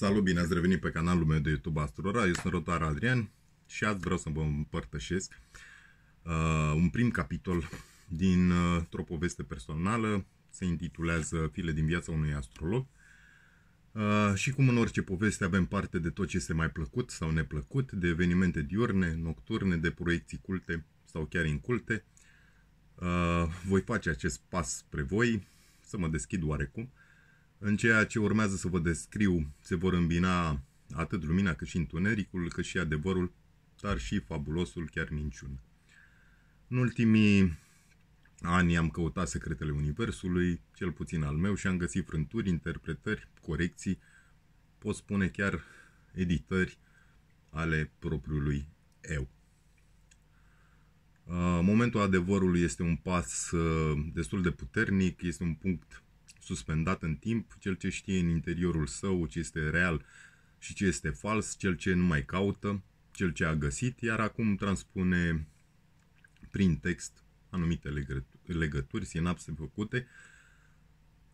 Salut, bine ați revenit pe canalul meu de YouTube Astrora, eu sunt Rotar Adrian și azi vreau să vă împărtășesc uh, un prim capitol din uh, o poveste personală, se intitulează File din viața unui astrolog uh, și cum în orice poveste avem parte de tot ce este mai plăcut sau neplăcut, de evenimente diurne, nocturne, de proiecții culte sau chiar inculte, uh, voi face acest pas spre voi, să mă deschid oarecum, în ceea ce urmează să vă descriu, se vor îmbina atât lumina cât și întunericul, cât și adevărul, dar și fabulosul, chiar minciună. În ultimii ani am căutat secretele Universului, cel puțin al meu, și am găsit frânturi, interpretări, corecții, pot spune chiar editări ale propriului eu. Uh, momentul adevărului este un pas uh, destul de puternic, este un punct suspendat în timp, cel ce știe în interiorul său ce este real și ce este fals, cel ce nu mai caută, cel ce a găsit, iar acum transpune prin text anumite legături, sinapse făcute,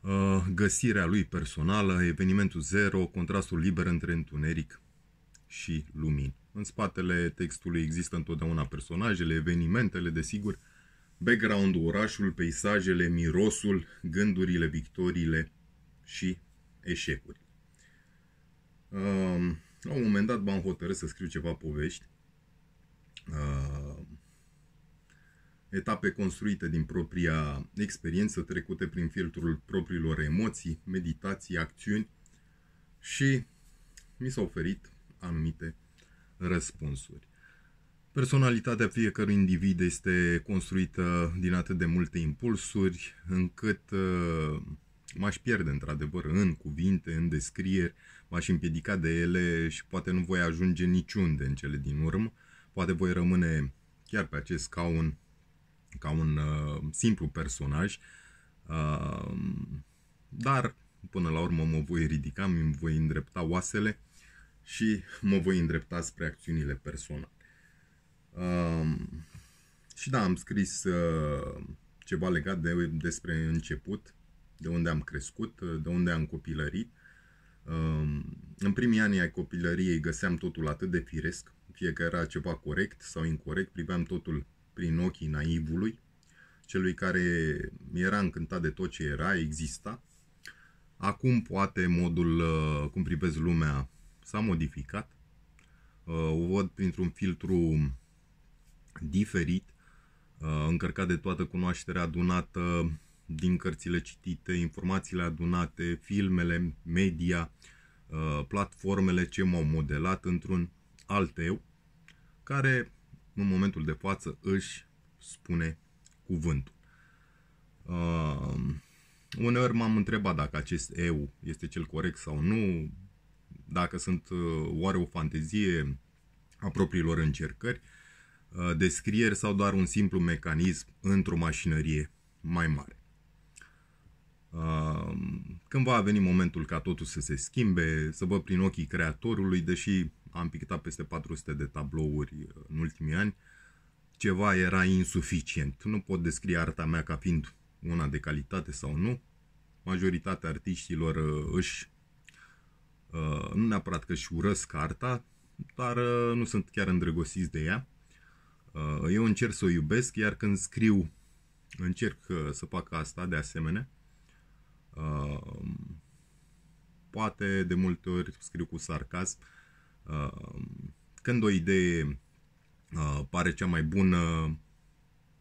uh, găsirea lui personală, evenimentul zero, contrastul liber între întuneric și lumini. În spatele textului există întotdeauna personajele, evenimentele, desigur, sigur background, orașul, peisajele, mirosul, gândurile, victoriile și eșecuri. Uh, um, la un moment dat m-am hotărât să scriu ceva povești, uh, etape construite din propria experiență, trecute prin filtrul propriilor emoții, meditații, acțiuni și mi s-au oferit anumite răspunsuri. Personalitatea fiecărui individ este construită din atât de multe impulsuri încât uh, m-aș pierde într-adevăr în cuvinte, în descrieri, m-aș împiedica de ele și poate nu voi ajunge niciunde în cele din urmă. Poate voi rămâne chiar pe acest scaun ca un uh, simplu personaj, uh, dar până la urmă mă voi ridica, îmi voi îndrepta oasele și mă voi îndrepta spre acțiunile personale. Um, și da, am scris uh, ceva legat de, despre început, de unde am crescut, uh, de unde am copilărit. Um, în primii ani ai copilăriei găseam totul atât de firesc, fie că era ceva corect sau incorrect, priveam totul prin ochii naivului, celui care era încântat de tot ce era, exista. Acum poate modul uh, cum privesc lumea s-a modificat. Uh, o văd printr-un filtru diferit, uh, încărcat de toată cunoașterea adunată din cărțile citite, informațiile adunate, filmele, media, uh, platformele ce m-au modelat într-un alt eu, care în momentul de față își spune cuvântul. Uh, uneori m-am întrebat dacă acest eu este cel corect sau nu, dacă sunt uh, oare o fantezie a propriilor încercări, uh, Uh, descrieri sau doar un simplu mecanism într-o mașinărie mai mare. Uh, când va veni momentul ca totul să se schimbe, să văd prin ochii creatorului, deși am pictat peste 400 de tablouri uh, în ultimii ani, ceva era insuficient. Nu pot descrie arta mea ca fiind una de calitate sau nu. Majoritatea artiștilor își, nu neapărat că își urăsc arta, dar nu sunt chiar îndrăgostiți de ea. Uh, eu încerc să o iubesc, iar când scriu, încerc uh, să fac asta de asemenea. Uh, poate de multe ori scriu cu sarcasm. Când o idee pare cea mai bună,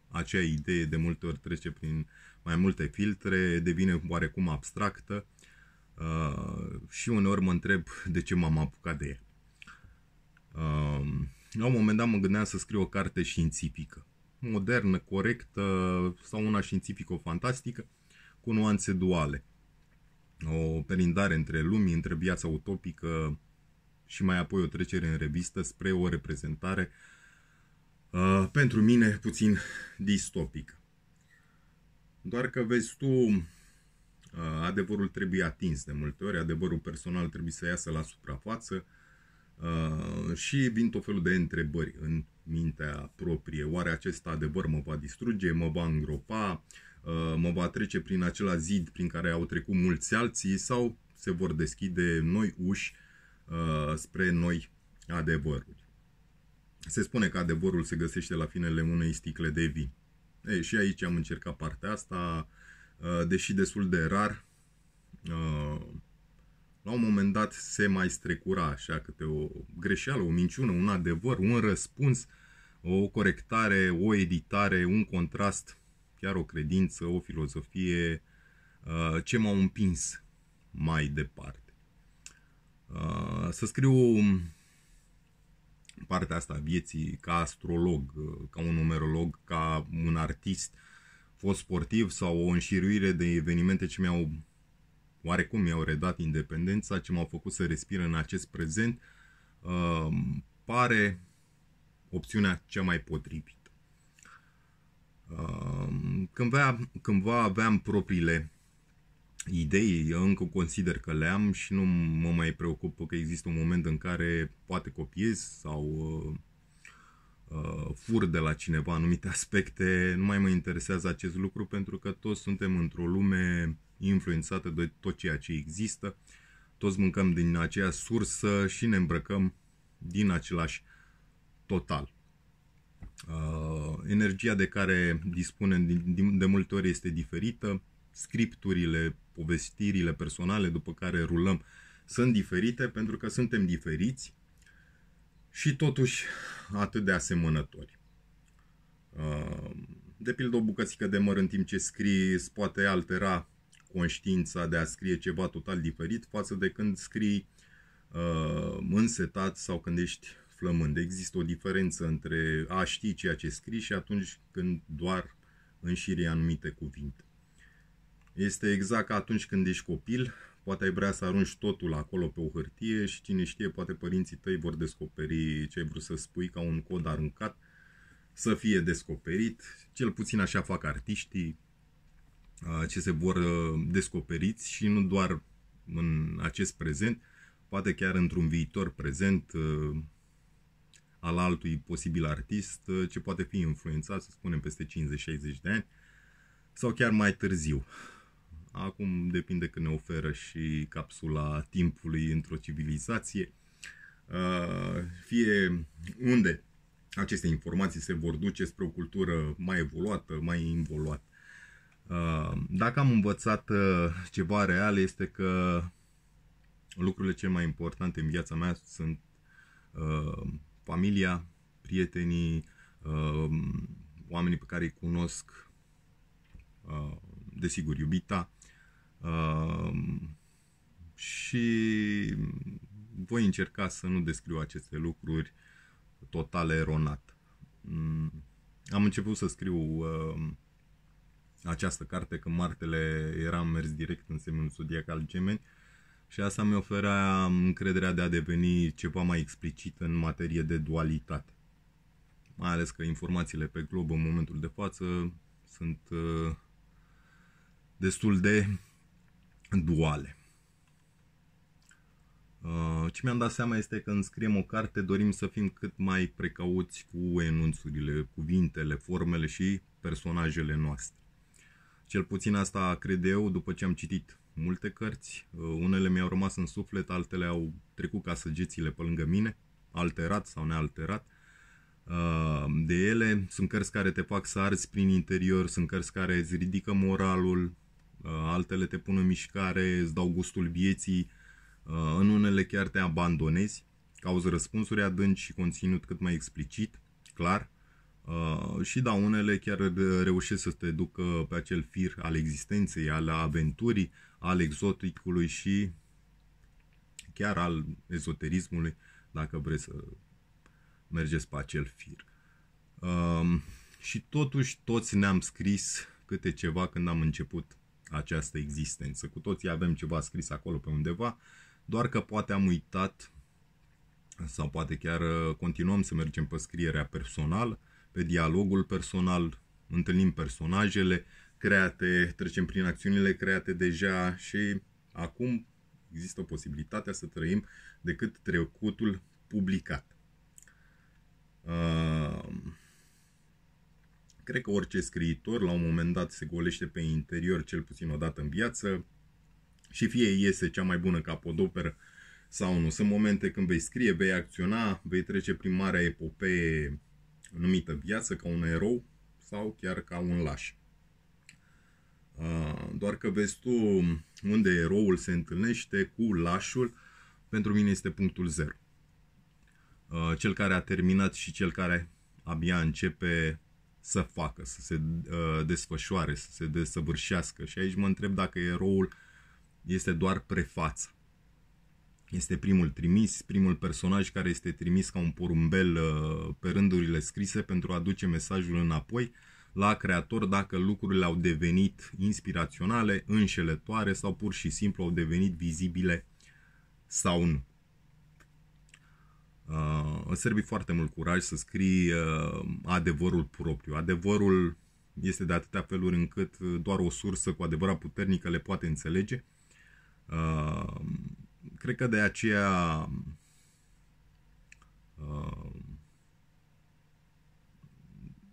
acea idee de multe ori trece prin mai multe filtre, devine oarecum abstractă și uneori mă întreb de ce m-am apucat de ea. La un moment dat mă gândeam să scriu o carte științifică, modernă, corectă sau una științifico-fantastică, cu nuanțe duale. O perindare între lumi, între viața utopică și mai apoi o trecere în revistă spre o reprezentare uh, pentru mine puțin distopică. Doar că vezi tu, uh, adevărul trebuie atins de multe ori, adevărul personal trebuie să iasă la suprafață, uh, Uh, și vin tot felul de întrebări în mintea proprie. Oare acest adevăr mă va distruge, mă va îngropa, uh, mă va trece prin acela zid prin care au trecut mulți alții sau se vor deschide noi uși uh, spre noi adevăruri. Se spune că adevărul se găsește la finele unei sticle de vin. Ei, și aici am încercat partea asta, deși destul de rar, la un moment dat se mai strecura așa câte o greșeală, o minciună, un adevăr, un răspuns, o corectare, o editare, un contrast, chiar o credință, o filozofie uh, ce m-au împins mai departe. Uh, să scriu partea asta a vieții ca astrolog, uh, ca un numerolog, ca un artist, fost sportiv sau o înșiruire de evenimente ce mi-au oarecum mi-au redat independența, ce m-au făcut să respir în acest prezent, um, pare opțiunea cea mai potrivită. Um, cândva, cândva aveam propriile idei, eu încă consider că le am și nu mă mai preocup că există un moment în care poate copiez sau uh, uh, fur de la cineva anumite aspecte, nu mai mă interesează acest lucru pentru că toți suntem într-o lume influențată de tot ceea ce există. Toți mâncăm din aceea sursă și ne îmbrăcăm din același total. Uh, energia de care dispunem de multe ori este diferită, scripturile, povestirile personale după care rulăm sunt diferite pentru că suntem diferiți și totuși atât de asemănători. Uh, de pildă, o bucățică de măr în timp ce scrii poate altera conștiința de a scrie ceva total diferit față de când scrii uh, însetat sau când ești flămând. Există o diferență între a ști ceea ce scrii și atunci când doar înșiri anumite cuvinte. Este exact ca atunci când ești copil, poate ai vrea să arunci totul acolo pe o hârtie și cine știe, poate părinții tăi vor descoperi ce ai vrut să spui ca un cod aruncat, să fie descoperit, cel puțin așa fac artiștii, Uh, ce se vor uh, descoperiți și nu doar în acest prezent, poate chiar într-un viitor prezent uh, al altui posibil artist ce poate fi influențat, să spunem, peste 50-60 de ani sau chiar mai târziu. Acum depinde că ne oferă și capsula timpului într-o civilizație, fie unde aceste informații se vor duce spre o cultură mai evoluată, mai involuată. Ehm, dacă am învățat eh, ceva real este că lucrurile cele mai importante în viața mea sunt ehm, familia, prietenii, ehm, oamenii pe care îi cunosc, desigur, iubita și voi încerca să nu descriu aceste lucruri total eronat. Mm, am început să scriu această carte, că martele era mers direct în semnul zodiac al gemeni și asta mi oferea încrederea de a deveni ceva mai explicit în materie de dualitate. Mai ales că informațiile pe glob în momentul de față sunt uh, destul de duale. Uh, ce mi-am dat seama este că scriem o carte, dorim să fim cât mai precauți cu enunțurile, cuvintele, formele și personajele noastre. Cel puțin asta cred eu după ce am citit multe cărți. Uh, unele mi-au rămas în suflet, altele au trecut ca săgețile pe lângă mine, alterat sau nealterat uh, de ele. Sunt cărți care te fac să arzi prin interior, sunt cărți care îți ridică moralul, uh, altele te pun în mișcare, îți dau gustul vieții, în unele chiar te abandonezi, cauză răspunsuri adânci și conținut cât mai explicit, clar. Uh, și da, unele chiar reușesc să te ducă pe acel fir al existenței, al aventurii, al exoticului și chiar al ezoterismului, dacă vreți să mergeți pe acel fir. Um, și totuși toți ne-am scris câte ceva când am început această existență. Cu toții avem ceva scris acolo pe undeva, doar că poate am uitat sau poate chiar uh, continuăm să mergem pe scrierea personală pe dialogul personal, întâlnim personajele create, trecem prin acțiunile create deja și acum există posibilitatea să trăim decât trecutul publicat. Uh, cred că orice scriitor la un moment dat se golește pe interior cel puțin o dată în viață și fie iese cea mai bună capodoperă sau nu. Sunt momente când vei scrie, vei acționa, vei trece prin marea epopee anumită viață, ca un erou sau chiar ca un laș. Doar că vezi tu unde eroul se întâlnește cu lașul, pentru mine este punctul zero. Cel care a terminat și cel care abia începe să facă, să se desfășoare, să se desăvârșească. Și aici mă întreb dacă eroul este doar prefață este primul trimis, primul personaj care este trimis ca un porumbel uh, pe rândurile scrise pentru a duce mesajul înapoi la creator dacă lucrurile au devenit inspiraționale, înșelătoare sau pur și simplu au devenit vizibile sau nu. Uh, îți trebuie foarte mult curaj să scrii uh, adevărul propriu. Adevărul este de atâtea feluri încât doar o sursă cu adevărat puternică le poate înțelege. Uh, cred că de aceea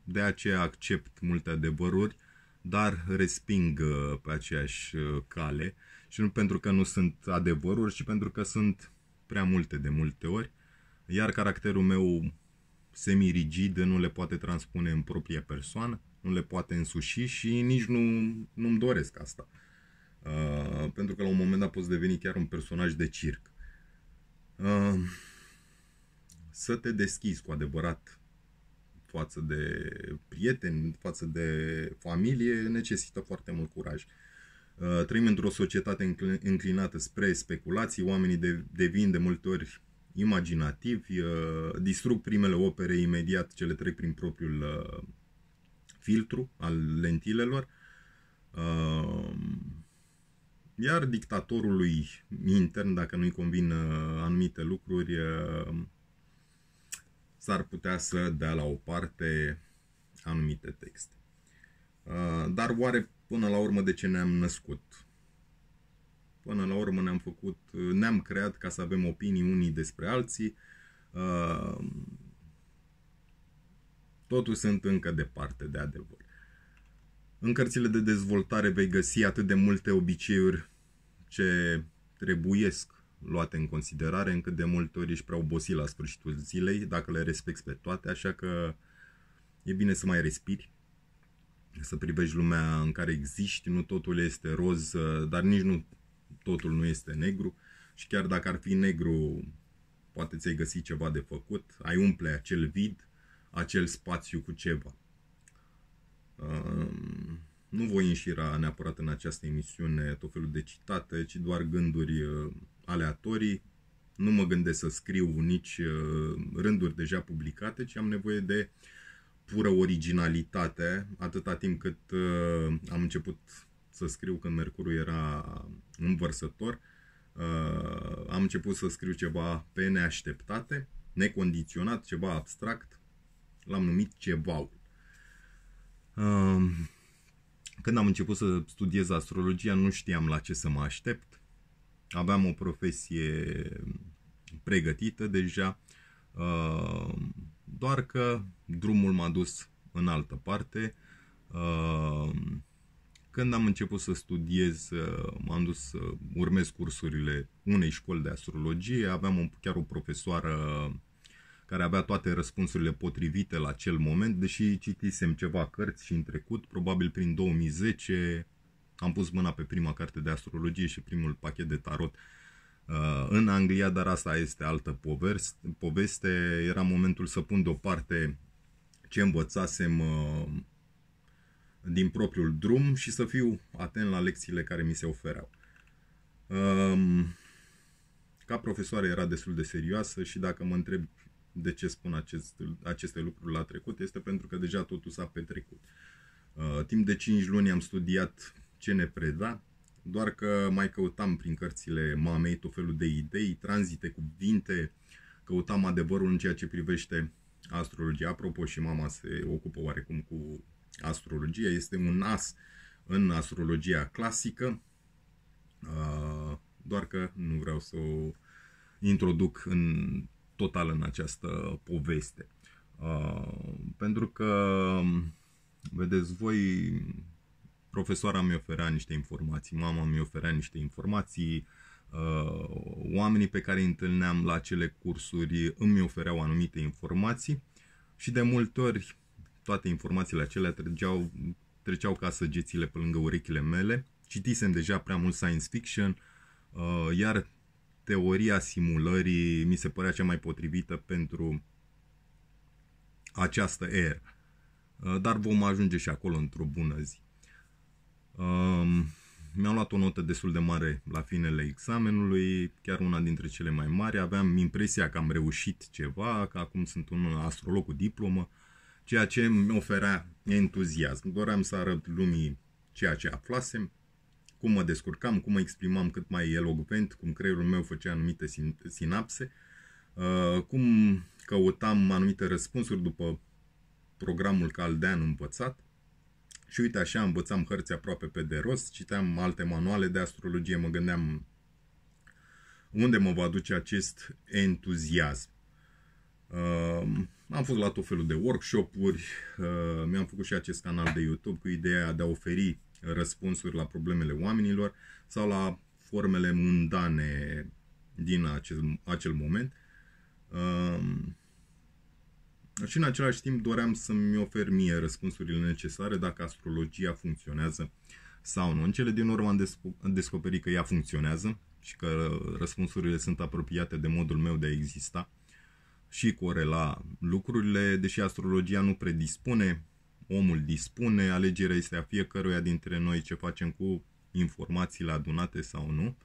de aceea accept multe adevăruri, dar resping uh, pe aceeași uh, cale și nu pentru că nu sunt adevăruri, ci pentru că sunt prea multe de multe ori, iar caracterul meu semirigid nu le poate transpune în propria persoană, nu le poate însuși și nici nu, nu-mi doresc asta. Uh, pentru că la un moment dat poți deveni chiar un personaj de circ. Uh, să te deschizi cu adevărat față de prieteni, față de familie, necesită foarte mult curaj. Uh, trăim într-o societate înclinată spre speculații, oamenii devin de multe ori imaginativi, uh, distrug primele opere imediat ce le trec prin propriul filtru al lentilelor. Iar dictatorului intern, dacă nu-i convin uh, anumite lucruri, uh, s-ar putea să dea la o parte anumite texte. Uh, dar oare până la urmă de ce ne-am născut? Până la urmă ne-am făcut, ne-am creat ca să avem opinii unii despre alții. Totul sunt încă departe de adevăr. În cărțile de dezvoltare vei găsi atât de multe obiceiuri ce trebuiesc luate în considerare, încât de multe ori ești prea obosit la sfârșitul zilei, dacă le respecti pe toate, așa că e bine să mai respiri, să privești lumea în care existi, nu totul este roz, uh, dar nici nu totul nu este negru și chiar dacă ar fi negru, poate ți-ai găsi ceva de făcut, ai umple acel vid, acel spațiu cu ceva. Um nu voi înșira neapărat în această emisiune tot felul de citate, ci doar gânduri uh, aleatorii. Nu mă gândesc să scriu nici uh, rânduri deja publicate, ci am nevoie de pură originalitate, atâta timp cât uh, am început să scriu când Mercurul era învărsător. Am început să scriu ceva pe neașteptate, necondiționat, ceva abstract. L-am numit cevaul. Um, când am început să studiez astrologia, nu știam la ce să mă aștept. Aveam o profesie pregătită deja, uh, doar că drumul m-a dus în altă parte. Uh, când am început să studiez, uh, m-am dus să urmez cursurile unei școli de astrologie, aveam chiar o profesoară care avea toate răspunsurile potrivite la acel moment, deși citisem ceva cărți și în trecut, probabil prin 2010 am pus mâna pe prima carte de astrologie și primul pachet de tarot uh, în Anglia, dar asta este altă poveste. Era momentul să pun deoparte ce învățasem uh, din propriul drum și să fiu atent la lecțiile care mi se ofereau. Um, ca profesoară era destul de serioasă și dacă mă întreb de ce spun acest, aceste lucruri la trecut este pentru că deja totul s-a petrecut. Uh, timp de 5 luni am studiat ce ne preda, doar că mai căutam prin cărțile mamei tot felul de idei, tranzite, cuvinte, căutam adevărul în ceea ce privește astrologia. Apropo, și mama se ocupă oarecum cu astrologia, este un as în astrologia clasică, uh, doar că nu vreau să o introduc în total în această poveste. Uh, pentru că, vedeți voi, profesoara mi oferea niște informații, mama mi oferea niște informații, uh, oamenii pe care îi întâlneam la acele cursuri îmi ofereau anumite informații și de multe ori toate informațiile acelea treceau, treceau ca săgețile pe lângă urechile mele. Citisem deja prea mult science fiction, uh, iar teoria simulării mi se părea cea mai potrivită pentru această eră. Uh, dar vom ajunge și acolo într-o bună zi. Um, mi-am luat o notă destul de mare la finele examenului, chiar una dintre cele mai mari. Aveam impresia că am reușit ceva, că acum sunt un astrolog cu diplomă, ceea ce mi oferea entuziasm. Doream să arăt lumii ceea ce aflasem cum mă descurcam, cum mă exprimam cât mai elogvent, cum creierul meu făcea anumite sinapse, uh, cum căutam anumite răspunsuri după programul caldean învățat. Și uite așa învățam hărți aproape pe de rost, citeam alte manuale de astrologie, mă gândeam unde mă va duce acest entuziasm. Uh, am fost la tot felul de workshop-uri, uh, mi-am făcut și acest canal de YouTube cu ideea de a oferi răspunsuri la problemele oamenilor sau la formele mundane din acel, acel moment. și în același timp doream să-mi ofer mie răspunsurile necesare dacă astrologia funcționează sau nu. În cele din urmă am descoperit că ea funcționează și că răspunsurile sunt apropiate de modul meu de a exista și corela lucrurile, deși astrologia nu predispune omul dispune, alegerea este a fiecăruia dintre noi ce facem cu informațiile adunate sau nu.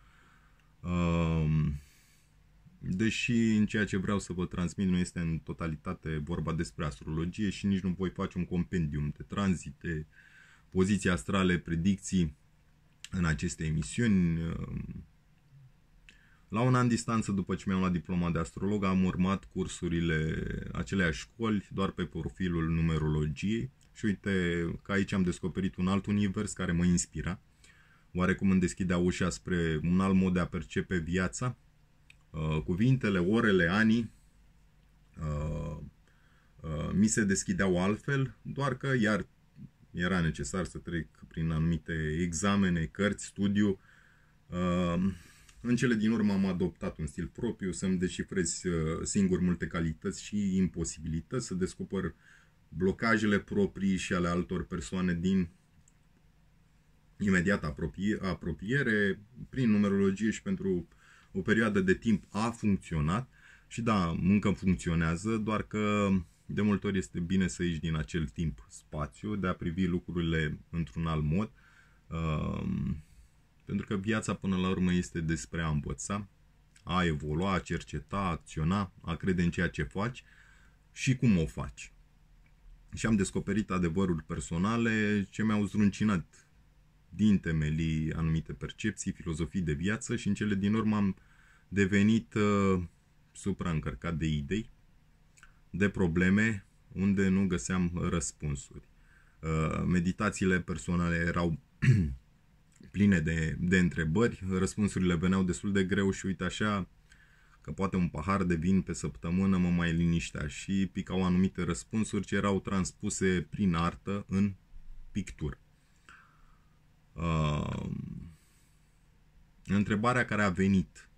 Deși în ceea ce vreau să vă transmit nu este în totalitate vorba despre astrologie și nici nu voi face un compendium de tranzite, poziții astrale, predicții în aceste emisiuni. La un an distanță după ce mi-am luat diploma de astrolog am urmat cursurile aceleași școli doar pe profilul numerologiei și uite că aici am descoperit un alt univers care mă inspira. Oarecum îmi deschidea ușa spre un alt mod de a percepe viața. Uh, cuvintele, orele, anii uh, uh, mi se deschideau altfel, doar că iar era necesar să trec prin anumite examene, cărți, studiu. În cele din urmă am adoptat un stil propriu, să-mi deșifrez singur multe calități și imposibilități, să descoper blocajele proprii și ale altor persoane din imediat apropie, apropiere, prin numerologie și pentru o perioadă de timp a funcționat și da, încă funcționează, doar că de multe ori este bine să ieși din acel timp spațiu, de a privi lucrurile într-un alt mod, um, pentru că viața până la urmă este despre a învăța, a evolua, a cerceta, a acționa, a crede în ceea ce faci și cum o faci și am descoperit adevărul personale ce mi-au zruncinat din temelii anumite percepții, filozofii de viață și în cele din urmă am devenit uh, supraîncărcat de idei, de probleme unde nu găseam răspunsuri. Uh, meditațiile personale erau pline de, de întrebări, răspunsurile veneau destul de greu și uite așa că poate un pahar de vin pe săptămână mă mai liniștea și picau anumite răspunsuri ce erau transpuse prin artă în pictură. Uh, întrebarea care a venit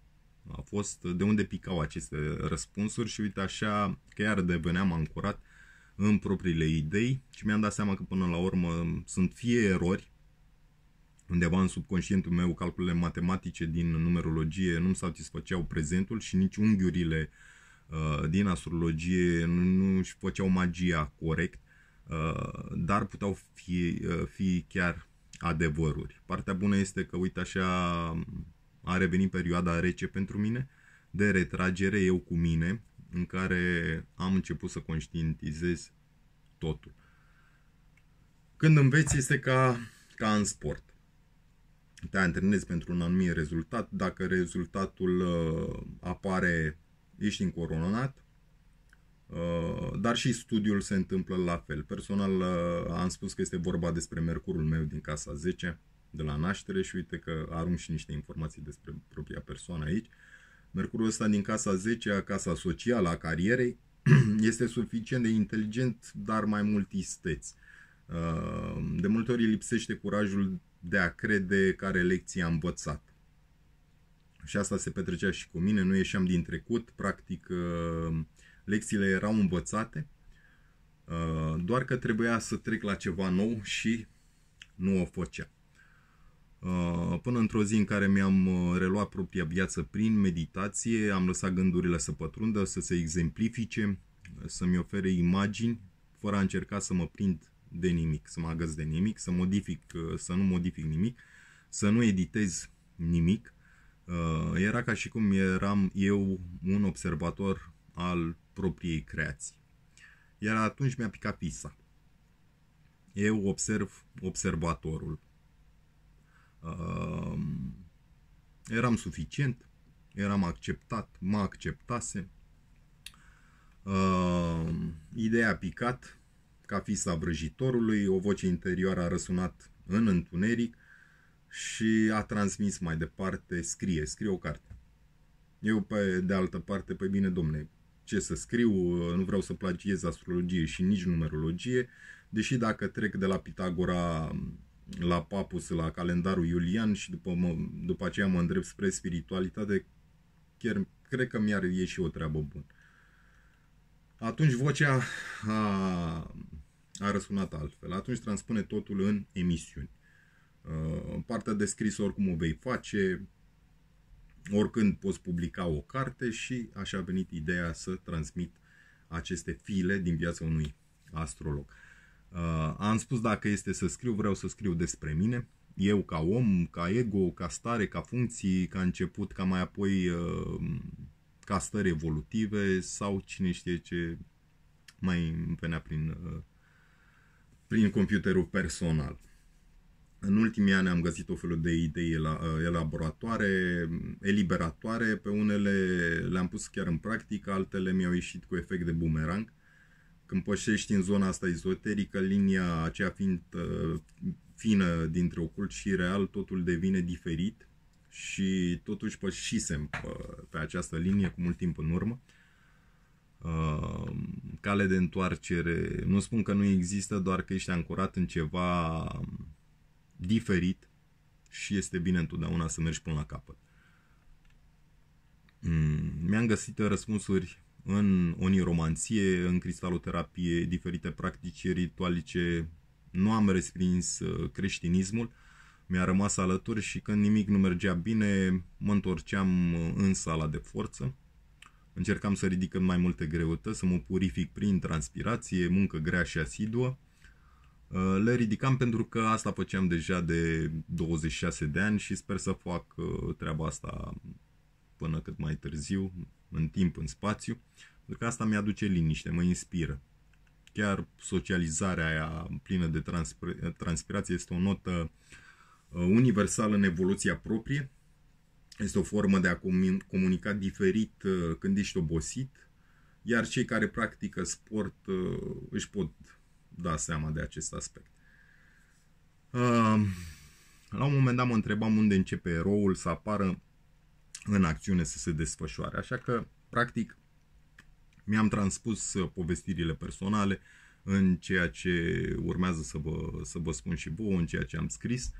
a fost de unde picau aceste răspunsuri și uite așa că iar deveneam ancorat în propriile idei și mi-am dat seama că până la urmă sunt fie erori undeva în subconștientul meu calculele matematice din numerologie nu-mi satisfăceau prezentul și nici unghiurile uh, din astrologie nu își făceau magia corect, uh, dar puteau fi, uh, fi chiar adevăruri. Partea bună este că, uite așa, a revenit perioada rece pentru mine, de retragere eu cu mine, în care am început să conștientizez totul. Când înveți este ca, ca în sport te antrenezi pentru un anumit rezultat. Dacă rezultatul uh, apare, ești încoronat, uh, dar și studiul se întâmplă la fel. Personal uh, am spus că este vorba despre mercurul meu din casa 10 de la naștere și uite că arunc și niște informații despre propria persoană aici. Mercurul ăsta din casa 10, casa socială a carierei, este suficient de inteligent, dar mai mult isteț. De multe ori lipsește curajul de a crede care lecție am învățat. Și asta se petrecea și cu mine, nu ieșeam din trecut, practic uh, lecțiile erau învățate, uh, doar că trebuia să trec la ceva nou și nu o făcea. Uh, până într-o zi în care mi-am reluat propria viață prin meditație, am lăsat gândurile să pătrundă, să se exemplifice, să-mi ofere imagini, fără a încerca să mă prind de nimic, să mă agăț de nimic, să modific, uh, să nu modific nimic, să nu editez nimic. Uh, era ca și cum eram eu un observator al propriei creații. Iar atunci mi-a picat pisa. Eu observ observatorul. Uh, eram suficient, eram acceptat, mă acceptase. Ideea a picat, ca fisa vrăjitorului, o voce interioară a răsunat în întuneric și a transmis mai departe, scrie, scrie o carte. Eu, pe de altă parte, pe bine, domne, ce să scriu, nu vreau să plagiez astrologie și nici numerologie, deși dacă trec de la Pitagora la Papus, la calendarul Iulian și după, mă, după aceea mă îndrept spre spiritualitate, chiar cred că mi-ar ieși o treabă bună. Atunci vocea a a răsunat altfel. Atunci transpune totul în emisiuni. Uh, partea de scris oricum o vei face, oricând poți publica o carte și așa a venit ideea să transmit aceste file din viața unui astrolog. Uh, am spus dacă este să scriu, vreau să scriu despre mine, eu ca om, ca ego, ca stare, ca funcții, ca început, ca mai apoi uh, ca stări evolutive sau cine știe ce mai venea prin prin computerul personal. În ultimii ani am găsit o felul de idei uh, elaboratoare, eliberatoare, pe unele le-am pus chiar în practică, altele mi-au ieșit cu efect de bumerang. Când pășești în zona asta ezoterică, linia aceea fiind uh, fină dintre ocult și real, totul devine diferit și totuși pășisem pe, uh, pe această linie cu mult timp în urmă. Uh, Uh, cale de întoarcere. Nu spun că nu există, doar că ești ancorat în ceva diferit și este bine întotdeauna să mergi până la capăt. Mm, mi-am găsit răspunsuri în oniromanție, în cristaloterapie, diferite practici ritualice. Nu am respins uh, creștinismul, mi-a rămas alături și când nimic nu mergea bine, mă întorceam uh, în sala de forță Încercam să ridic în mai multe greutăți, să mă purific prin transpirație, muncă grea și asiduă. Uh, le ridicam pentru că asta făceam deja de 26 de ani și sper să fac uh, treaba asta până cât mai târziu, în timp, în spațiu, pentru că asta mi-aduce liniște, mă inspiră. Chiar socializarea aia plină de transpirație este o notă uh, universală în evoluția proprie, este o formă de a comunica diferit uh, când ești obosit, iar cei care practică sport uh, își pot da seama de acest aspect. Uh, la un moment dat mă întrebam unde începe eroul să apară în acțiune, să se desfășoare. Așa că, practic, mi-am transpus povestirile personale în ceea ce urmează să vă, să vă spun și vouă, în ceea ce am scris. Uh,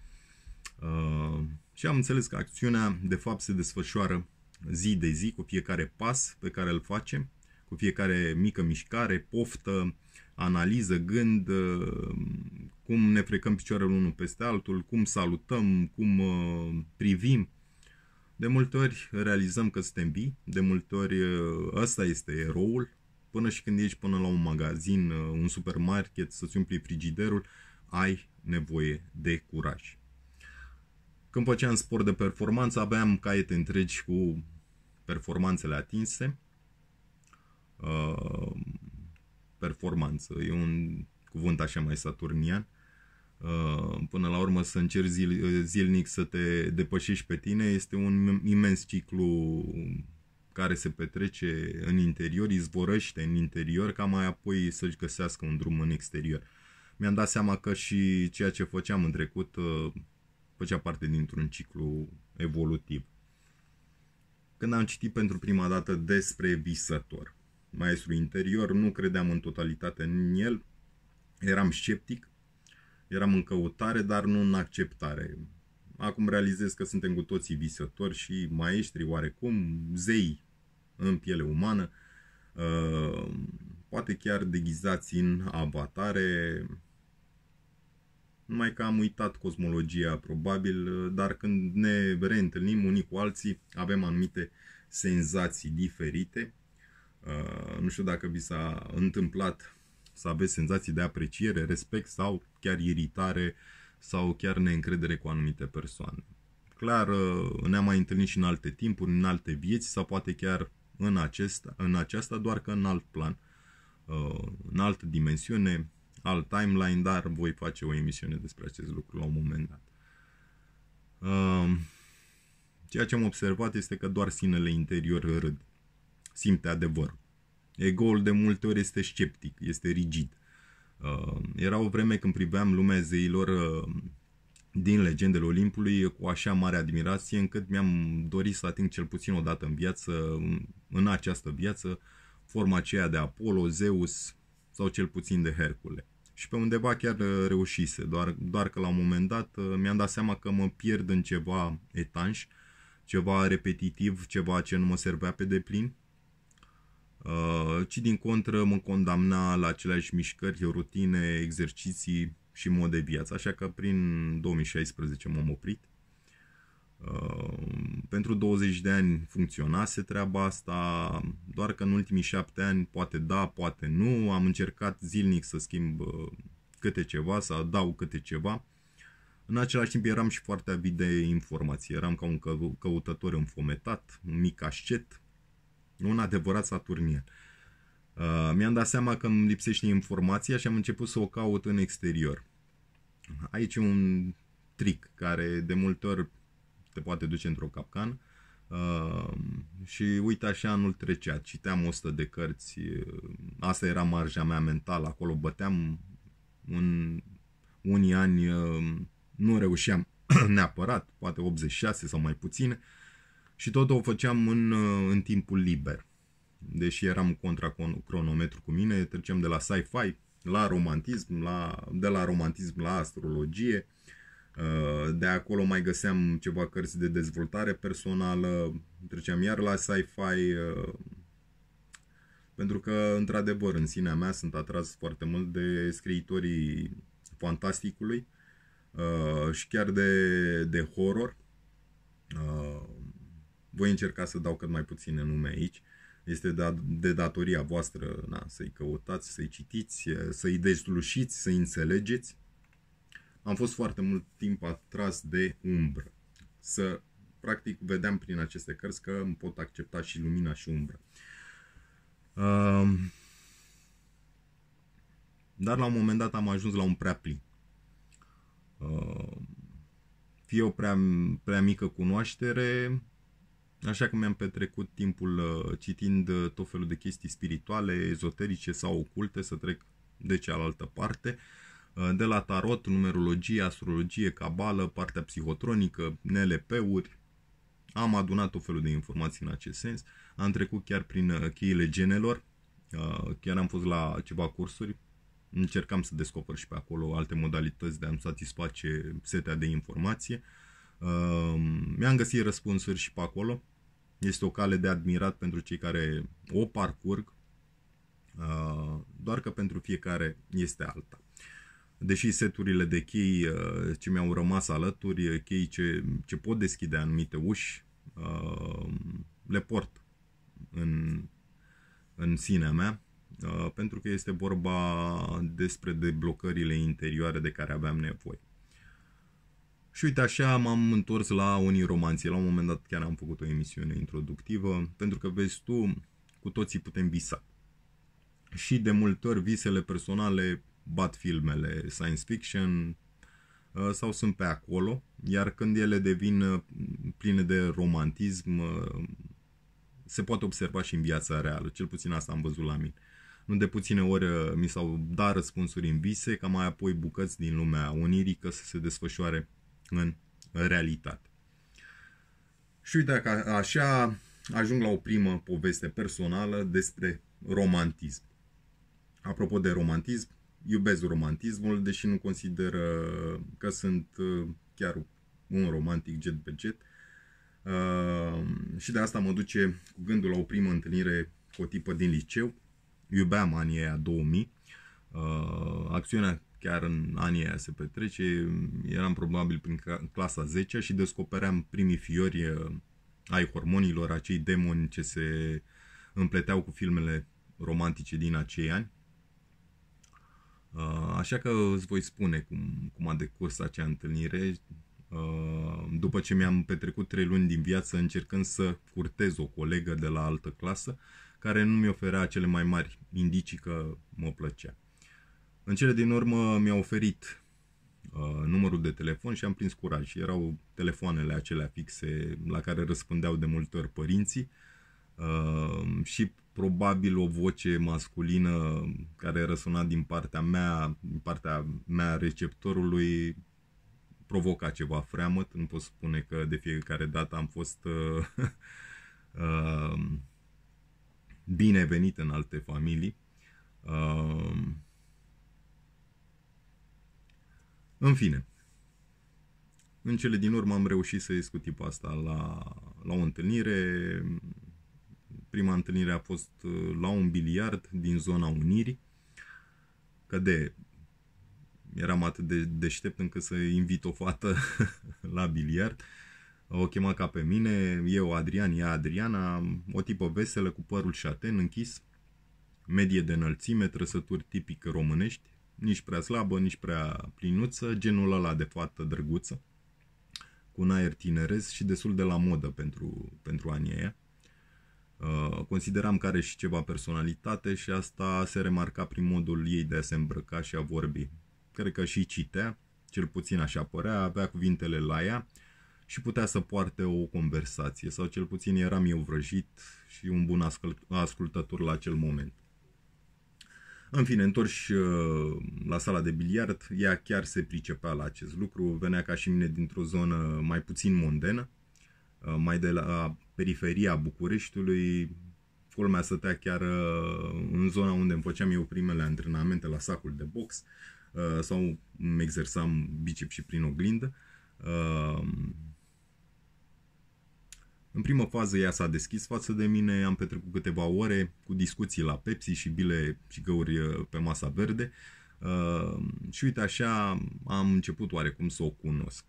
Uh, și am înțeles că acțiunea de fapt se desfășoară zi de zi cu fiecare pas pe care îl facem, cu fiecare mică mișcare, poftă, analiză, gând, uh, cum ne frecăm picioarele unul peste altul, cum salutăm, cum uh, privim. De multe ori realizăm că suntem vii, de multe ori ăsta este eroul, până și când ieși până la un magazin, un supermarket, să-ți umpli frigiderul, ai nevoie de curaj. Când făceam sport de performanță, aveam caiete întregi cu performanțele atinse. Uh, performanță, e un cuvânt așa mai saturnian. Uh, până la urmă să încerci zil, zilnic să te depășești pe tine este un imens ciclu care se petrece în interior, izvorăște în interior, ca mai apoi să-și găsească un drum în exterior. Mi-am dat seama că și ceea ce făceam în trecut uh, făcea parte dintr-un ciclu evolutiv. Când am citit pentru prima dată despre Visător, maestru interior, nu credeam în totalitate în el, eram sceptic, eram în căutare, dar nu în acceptare. Acum realizez că suntem cu toții visători și maestri oarecum, zei în piele umană, ă, poate chiar deghizați în avatare, numai că am uitat cosmologia probabil, dar când ne reîntâlnim unii cu alții avem anumite senzații diferite. Uh, nu știu dacă vi s-a întâmplat să aveți senzații de apreciere, respect sau chiar iritare sau chiar neîncredere cu anumite persoane. Clar, uh, ne-am mai întâlnit și în alte timpuri, în alte vieți sau poate chiar în, acesta, în aceasta, doar că în alt plan, uh, în altă dimensiune, alt timeline, dar voi face o emisiune despre acest lucru la un moment dat. Ehm, ceea ce am observat este că doar sinele interior râd, simte adevărul. Egoul de multe ori este sceptic, este rigid. Ehm, era o vreme când priveam lumea zeilor ehm, din legendele Olimpului cu așa mare admirație încât mi-am dorit să ating cel puțin o dată în viață, în această viață, forma aceea de Apollo, Zeus, sau cel puțin de Hercule. Și pe undeva chiar uh, reușise, doar, doar că la un moment dat uh, mi-am dat seama că mă pierd în ceva etanș, ceva repetitiv, ceva ce nu mă servea pe deplin, uh, ci din contră mă condamna la aceleași mișcări, rutine, exerciții și mod de viață. Așa că prin 2016 m-am oprit Ehm, pentru 20 de ani funcționase treaba asta, doar că în ultimii 7 ani poate da, poate nu. Am încercat zilnic să schimb uh, câte ceva, să adaug câte ceva. În același timp eram și foarte avid de informații, eram ca un căutător înfometat, un mic ascet, un adevărat saturnian. Ehm, mi-am dat seama că îmi lipsește informația și am început să o caut în exterior. Aici e un trick care de multe ori te poate duce într-o capcană. Uh, și uite așa anul trecea, citeam 100 de cărți, ehm, asta era marja mea mentală, acolo băteam un, unii ani uh, nu reușeam neapărat, poate 86 sau mai puține, și tot o făceam în, în timpul liber. Deși eram contra cronometru cu mine, trecem de la sci-fi la romantism, la, de la romantism la astrologie, Uh, de acolo mai găseam ceva cărți de dezvoltare personală, treceam iar la sci-fi, uh, pentru că, într-adevăr, în sinea mea sunt atras foarte mult de scriitorii fantasticului uh, și chiar de, de horror. Voi încerca să dau cât mai puține nume aici. Este de datoria voastră na, să-i căutați, să-i citiți, să-i dezlușiți, să-i înțelegeți am fost foarte mult timp atras de umbră. Să, practic, vedeam prin aceste cărți că îmi pot accepta și lumina și umbra. Um, dar la un moment dat am ajuns la un prea plin. fie o prea, prea mică cunoaștere, așa că mi-am petrecut timpul uh, citind uh, tot felul de chestii spirituale, ezoterice sau oculte, să trec de cealaltă parte. Uh, Eh, de la tarot, numerologie, astrologie, cabală, partea psihotronică, NLP-uri. Am adunat o felul de informații în acest sens. Am trecut chiar prin eh, cheile genelor. Eh, chiar am fost la ceva cursuri. Încercam să descoper și pe acolo alte modalități de a-mi satisface setea de informație. Ehm, mi-am găsit răspunsuri și pe acolo. Este o cale de admirat pentru cei care o parcurg, doar că pentru fiecare este alta deși seturile de chei uh, ce mi-au rămas alături, uh, chei ce, ce pot deschide anumite uși, uh, le port în, în sinea mea, pentru că este vorba despre deblocările interioare de care aveam nevoie. Și uite așa m-am întors la unii romanții. La un moment dat chiar am făcut o emisiune introductivă, pentru că vezi tu, cu toții putem visa. Și de multe ori visele personale bat filmele science fiction uh, sau sunt pe acolo, iar când ele devin uh, pline de romantism, uh, se poate observa și în viața reală, cel puțin asta am văzut la mine. Nu de puține ori mi s-au dat răspunsuri în vise, ca mai apoi bucăți din lumea onirică să se desfășoare în realitate. Și uite că așa ajung la o primă poveste personală despre romantism. Apropo de romantism, iubesc romantismul, deși nu consider uh, că sunt uh, chiar un romantic jet pe jet. Uh, și de asta mă duce cu gândul la o primă întâlnire cu o tipă din liceu. Iubeam anii aia 2000. acțiunea chiar în anii aia se petrece. Eram probabil prin clasa 10 și descopeream primii fiori ai hormonilor, acei demoni ce se împleteau cu filmele romantice din acei ani. Uh, așa că îți voi spune cum, cum a decurs acea întâlnire. Uh, după ce mi-am petrecut trei luni din viață încercând să curtez o colegă de la altă clasă, care nu mi oferea cele mai mari indicii că mă plăcea. În cele din urmă mi-a oferit uh, numărul de telefon și am prins curaj. Erau telefoanele acelea fixe la care răspundeau de multe ori părinții și probabil o voce masculină care răsuna din partea mea, din partea mea receptorului, provoca ceva freamăt. Nu pot spune că de fiecare dată am fost uh, uh binevenit în alte familii. Uh, în fine, în cele din urmă am reușit să discut tipul asta la, la o întâlnire Prima întâlnire a fost uh, la un biliard din zona Unirii, că de eram atât de deștept încât să invit o fată la biliard. O chema ca pe mine, eu Adrian, ea Adriana, o tipă veselă cu părul șaten închis, medie de înălțime, trăsături tipic românești, nici prea slabă, nici prea plinuță, genul ăla de fată drăguță, cu un aer tinerez și destul de la modă pentru, pentru anii aia. Uh, consideram că are și ceva personalitate și asta se remarca prin modul ei de a se îmbrăca și a vorbi. Cred că și citea, cel puțin așa părea, avea cuvintele la ea și putea să poarte o conversație, sau cel puțin eram eu vrăjit și un bun ascultător la acel moment. În fine, întorși uh, la sala de biliard, ea chiar se pricepea la acest lucru, venea ca și mine dintr-o zonă mai puțin mondenă, uh, mai de la periferia Bucureștiului, culmea stătea chiar uh, în zona unde îmi făceam eu primele antrenamente la sacul de box uh, sau îmi exersam bicep și prin oglindă. Uh, în prima fază ea s-a deschis față de mine, am petrecut câteva ore cu discuții la Pepsi și bile și găuri pe masa verde și uite așa am început oarecum să o cunosc.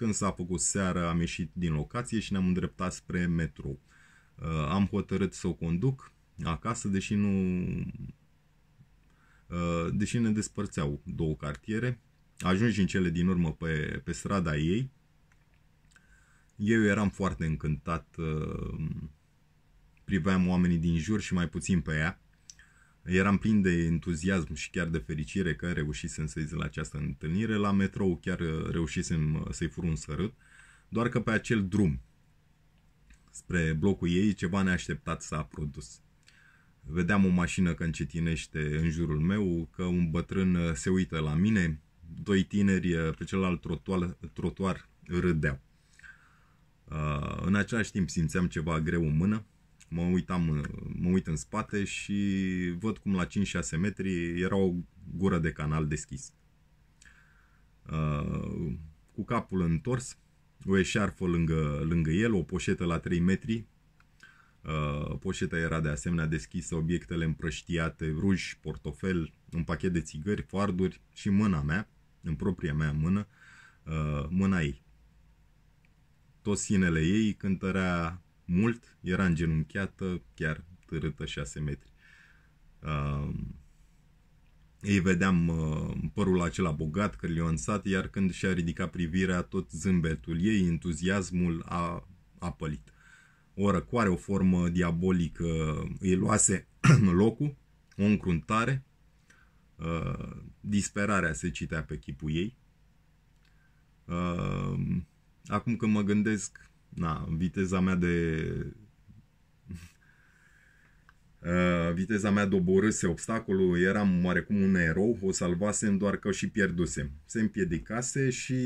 Când s-a făcut seara, am ieșit din locație și ne-am îndreptat spre metrou. Uh, am hotărât să o conduc acasă, deși nu uh, deși ne despărțeau două cartiere. Ajungi în cele din urmă pe, pe strada ei. Eu eram foarte încântat, uh, priveam oamenii din jur și mai puțin pe ea Eram plin de entuziasm și chiar de fericire că reușisem să zic la această întâlnire. La metrou chiar uh, reușisem uh, să-i fur un sărât, doar că pe acel drum spre blocul ei ceva neașteptat s-a produs. Vedeam o mașină că încetinește în jurul meu, că un bătrân uh, se uită la mine, doi tineri pe celălalt trotuar, trotuar râdeau. În același timp simțeam ceva greu în mână, mă, uitam, mă uit în spate și văd cum la 5-6 metri era o gură de canal deschis. Uh, cu capul întors, o eșarfă lângă, lângă el, o poșetă la 3 metri. Uh, poșeta era de asemenea deschisă, obiectele împrăștiate, ruj, portofel, un pachet de țigări, farduri și mâna mea, în propria mea mână, uh, mâna ei. Tot sinele ei cântărea mult, era îngenunchiată, chiar târâtă 6 metri. Uh, ei vedeam uh, părul acela bogat, cărlionțat, iar când și-a ridicat privirea, tot zâmbetul ei, entuziasmul a, apălit. O răcoare, o formă diabolică îi luase locul, o încruntare, uh, disperarea se citea pe chipul ei. Uh, acum când mă gândesc, na, viteza mea de... Uh, viteza mea doborâse obstacolul, eram oarecum un erou, o salvasem doar că și pierdusem. Se împiedicase și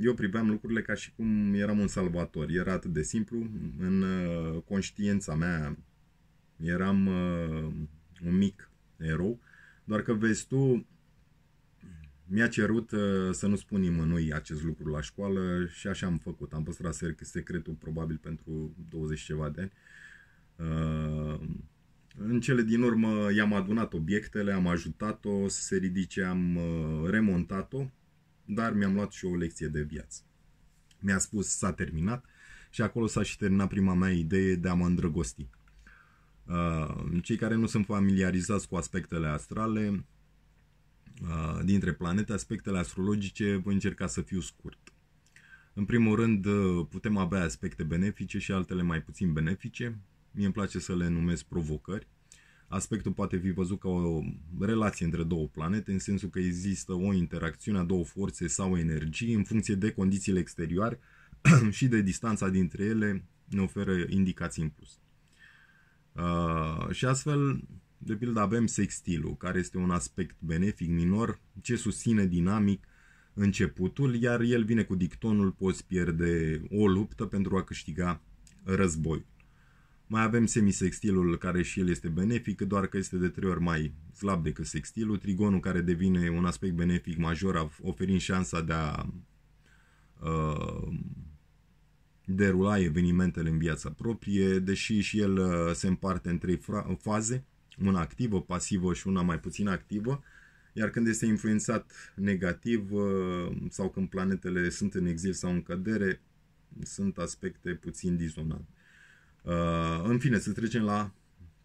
eu priveam lucrurile ca și cum eram un salvator. Era atât de simplu, în uh, conștiința mea eram uh, un mic erou, doar că vezi tu, mi-a cerut uh, să nu spun nimănui acest lucru la școală și așa am făcut. Am păstrat secretul probabil pentru 20 ceva de ani. Uh, în cele din urmă i-am adunat obiectele, am ajutat-o să se ridice, am uh, remontat-o, dar mi-am luat și o lecție de viață. Mi-a spus s-a terminat și acolo s-a și terminat prima mea idee de a mă îndrăgosti. Cei care nu sunt familiarizați cu aspectele astrale, dintre planete, aspectele astrologice, voi încerca să fiu scurt. În primul rând, putem avea aspecte benefice și altele mai puțin benefice. Mie îmi place să le numesc provocări. Aspectul poate fi văzut ca o relație între două planete, în sensul că există o interacțiune a două forțe sau energii în funcție de condițiile exterioare și de distanța dintre ele ne oferă indicații în plus. Uh, și astfel, de pildă avem sextilul, care este un aspect benefic minor ce susține dinamic începutul, iar el vine cu dictonul poți pierde o luptă pentru a câștiga război Mai avem semisextilul care și el este benefic, doar că este de trei ori mai slab decât sextilul, trigonul care devine un aspect benefic major, oferind șansa de a uh, derula evenimentele în viața proprie, deși și el uh, se împarte în trei faze, una activă, pasivă și una mai puțin activă, iar când este influențat negativ uh, sau când planetele sunt în exil sau în cădere, sunt aspecte puțin dizonante. Uh, în fine, să trecem la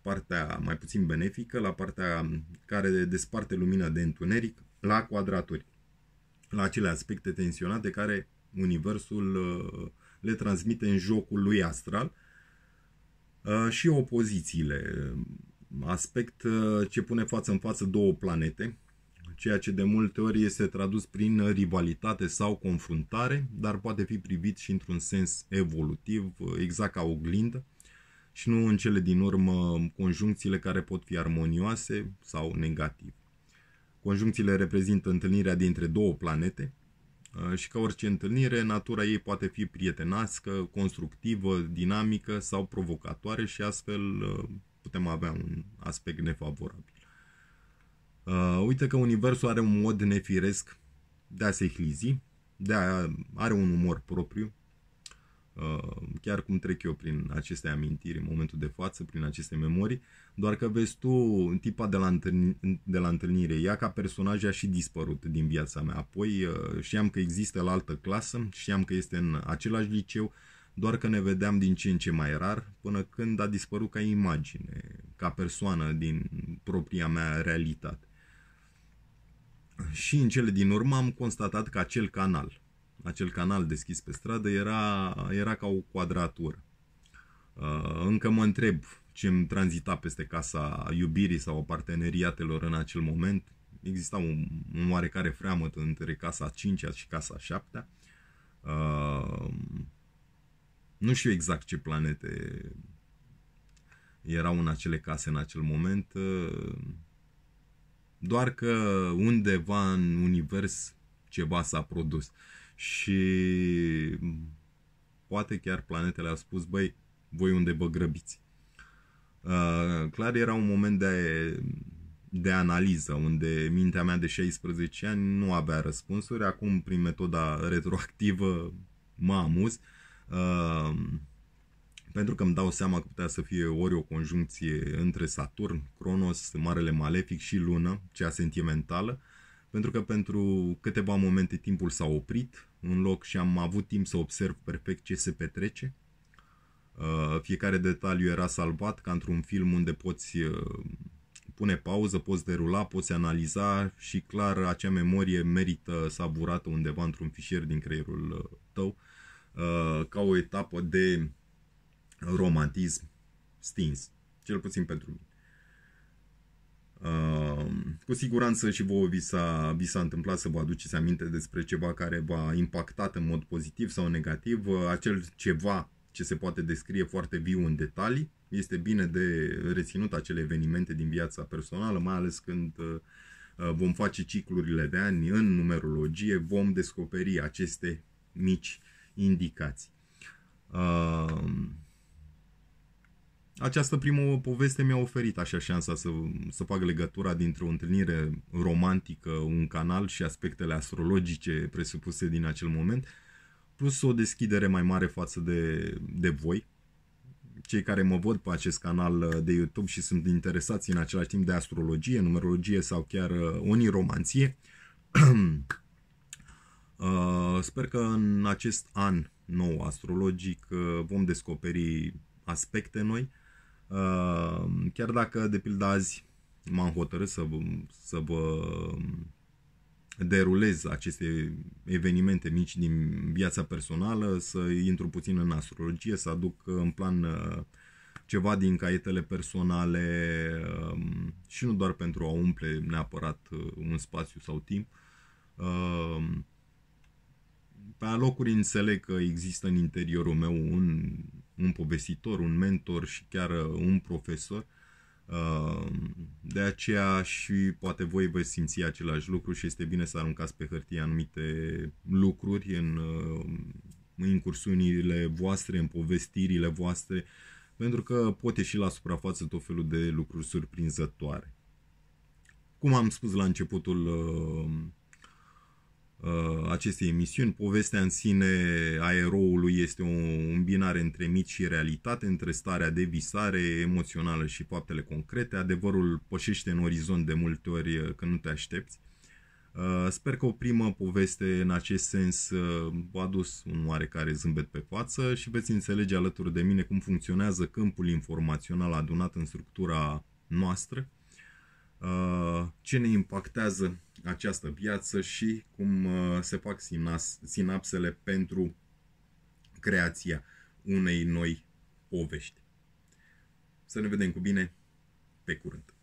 partea mai puțin benefică, la partea care desparte lumina de întuneric, la quadraturi, la acele aspecte tensionate care Universul uh, le transmite în jocul lui astral și opozițiile aspect uh, ce pune față în față două planete, ceea ce de multe ori este tradus prin rivalitate sau confruntare, dar poate fi privit și într-un sens evolutiv, uh, exact ca o și nu în cele din urmă um, conjuncțiile care pot fi armonioase sau negative. Conjuncțiile reprezintă întâlnirea dintre două planete uh, și ca orice întâlnire, natura ei poate fi prietenască, constructivă, dinamică sau provocatoare și astfel putem avea un aspect nefavorabil. Uh, uite că universul are un mod nefiresc de a se hlizi, de a, are un umor propriu, uh, chiar cum trec eu prin aceste amintiri în momentul de față, prin aceste memorii, doar că vezi tu tipa de la, întâlni, de la întâlnire, ea ca personaj a și dispărut din viața mea, apoi uh, știam că există la altă clasă, știam că este în același liceu, uh, doar că ne vedeam din ce în ce mai rar, până când a dispărut ca imagine, ca persoană din propria mea realitate. Și în cele din urmă am constatat că acel canal, acel canal deschis pe stradă, era, era ca o quadratură. Uh, încă mă întreb ce îmi tranzita peste casa iubirii sau parteneriatelor în acel moment. Exista un, un oarecare freamăt între casa 5 și casa 7 nu știu exact ce planete erau în acele case în acel moment, uh, doar că undeva în univers ceva s-a produs. Și mm, poate chiar planetele au spus, băi, voi unde vă grăbiți. Uh, clar era un moment de, de analiză, unde mintea mea de 16 ani nu avea răspunsuri. Acum, prin metoda retroactivă, mă amuz. Uh, Ehm, pentru că îmi dau seama că putea să fie ori o conjuncție între Saturn, Cronos, Marele Malefic și Lună, cea sentimentală, pentru că pentru câteva momente timpul s-a oprit în loc și am avut timp să observ perfect ce se petrece. Ehm, fiecare detaliu era salvat ca într-un film unde poți ehm, pune pauză, poți derula, poți analiza și clar acea memorie merită savurată undeva într-un fișier din creierul tău Uh, ca o etapă de romantism stins, cel puțin pentru mine. Uh, cu siguranță și vouă vi s-a, vi s-a întâmplat să vă aduceți aminte despre ceva care v-a impactat în mod pozitiv sau negativ. Uh, acel ceva ce se poate descrie foarte viu în detalii. Este bine de reținut acele evenimente din viața personală, mai ales când uh, uh vom face ciclurile de ani în numerologie, vom descoperi aceste mici indicați. Ehm, această primă poveste mi-a oferit așa șansa să, să fac legătura dintre o întâlnire romantică, un canal și aspectele astrologice presupuse din acel moment, plus o deschidere mai mare față de, de voi, cei care mă văd pe acest canal de YouTube și sunt interesați în același timp de astrologie, numerologie sau chiar uh, romanție. Uh, sper că în acest an nou astrologic uh, vom descoperi aspecte noi. Uh, chiar dacă, de pildă, azi m-am hotărât să, vă, să vă derulez aceste evenimente mici din viața personală, să intru puțin în astrologie, să aduc în plan ceva din caietele personale um, și nu doar pentru a umple neapărat un spațiu sau timp, pe alocuri înțeleg că există în interiorul meu un, un povestitor, un mentor și chiar uh, un profesor. Uh, de aceea și poate voi vă simți același lucru și este bine să aruncați pe hârtie anumite lucruri în, în uh, incursiunile voastre, în povestirile voastre, pentru că pot ieși la suprafață tot felul de lucruri surprinzătoare. Cum am spus la începutul Uh, acestei emisiuni. Povestea în sine a eroului este o îmbinare între mit și realitate, între starea de visare emoțională și faptele concrete. Adevărul pășește în orizont de multe ori uh, când nu te aștepți. Uh, sper că o primă poveste în acest sens v-a adus un oarecare zâmbet pe față și veți înțelege alături de mine cum funcționează câmpul informațional adunat în structura noastră, Uh, ce ne impactează această viață și cum uh, se fac sinapsele pentru creația unei noi povești. Să ne vedem cu bine, pe curând!